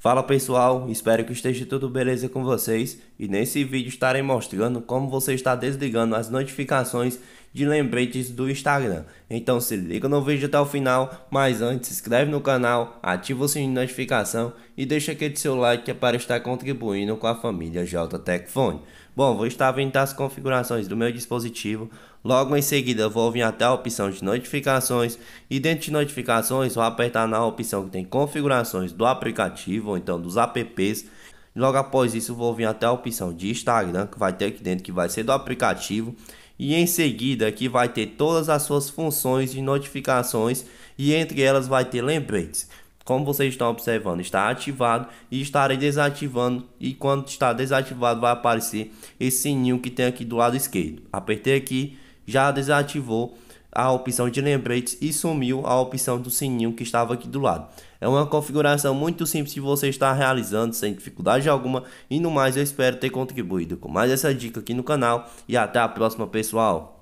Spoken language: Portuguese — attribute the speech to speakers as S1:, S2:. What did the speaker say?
S1: Fala pessoal, espero que esteja tudo beleza com vocês e nesse vídeo estarei mostrando como você está desligando as notificações de lembretes do Instagram. Então se liga no vídeo até o final, mas antes se inscreve no canal, ativa o sininho de notificação e deixa aquele seu like é para estar contribuindo com a família JTEC Phone. Bom, vou estar vendo as configurações do meu dispositivo, logo em seguida vou vir até a opção de notificações e dentro de notificações vou apertar na opção que tem configurações do aplicativo ou então dos apps Logo após isso, vou vir até a opção de Instagram, que vai ter aqui dentro, que vai ser do aplicativo e em seguida aqui vai ter todas as suas funções de notificações e entre elas vai ter lembretes. Como vocês estão observando, está ativado e estarei desativando e quando está desativado vai aparecer esse sininho que tem aqui do lado esquerdo. Apertei aqui, já desativou a opção de lembretes e sumiu a opção do sininho que estava aqui do lado. É uma configuração muito simples que você está realizando sem dificuldade alguma e no mais eu espero ter contribuído com mais essa dica aqui no canal e até a próxima pessoal.